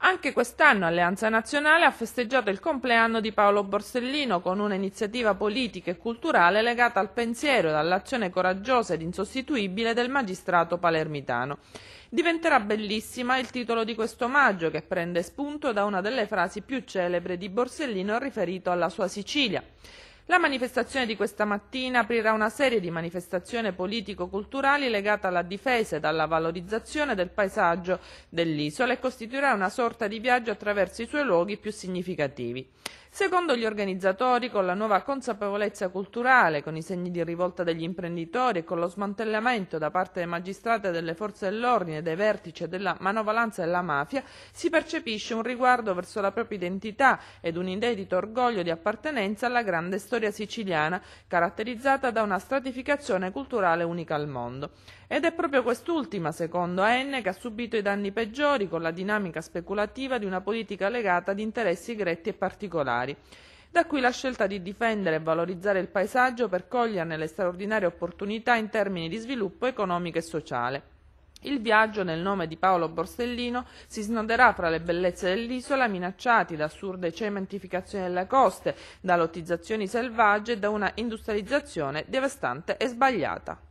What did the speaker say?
Anche quest'anno Alleanza Nazionale ha festeggiato il compleanno di Paolo Borsellino con un'iniziativa politica e culturale legata al pensiero e all'azione coraggiosa ed insostituibile del magistrato palermitano. Diventerà bellissima il titolo di questo omaggio che prende spunto da una delle frasi più celebri di Borsellino riferito alla sua Sicilia. La manifestazione di questa mattina aprirà una serie di manifestazioni politico-culturali legate alla difesa e alla valorizzazione del paesaggio dell'isola e costituirà una sorta di viaggio attraverso i suoi luoghi più significativi. Secondo gli organizzatori, con la nuova consapevolezza culturale, con i segni di rivolta degli imprenditori e con lo smantellamento da parte dei magistrati e delle forze dell'ordine, dei vertici e della manovalanza della mafia, si percepisce un riguardo verso la propria identità ed un indedito orgoglio di appartenenza alla grande storia storia siciliana caratterizzata da una stratificazione culturale unica al mondo. Ed è proprio quest'ultima, secondo AN, che ha subito i danni peggiori con la dinamica speculativa di una politica legata ad interessi gretti e particolari. Da qui la scelta di difendere e valorizzare il paesaggio per coglierne le straordinarie opportunità in termini di sviluppo economico e sociale. Il viaggio, nel nome di Paolo Borsellino, si snoderà fra le bellezze dell'isola minacciati da assurde cementificazioni delle coste, da lottizzazioni selvagge e da una industrializzazione devastante e sbagliata.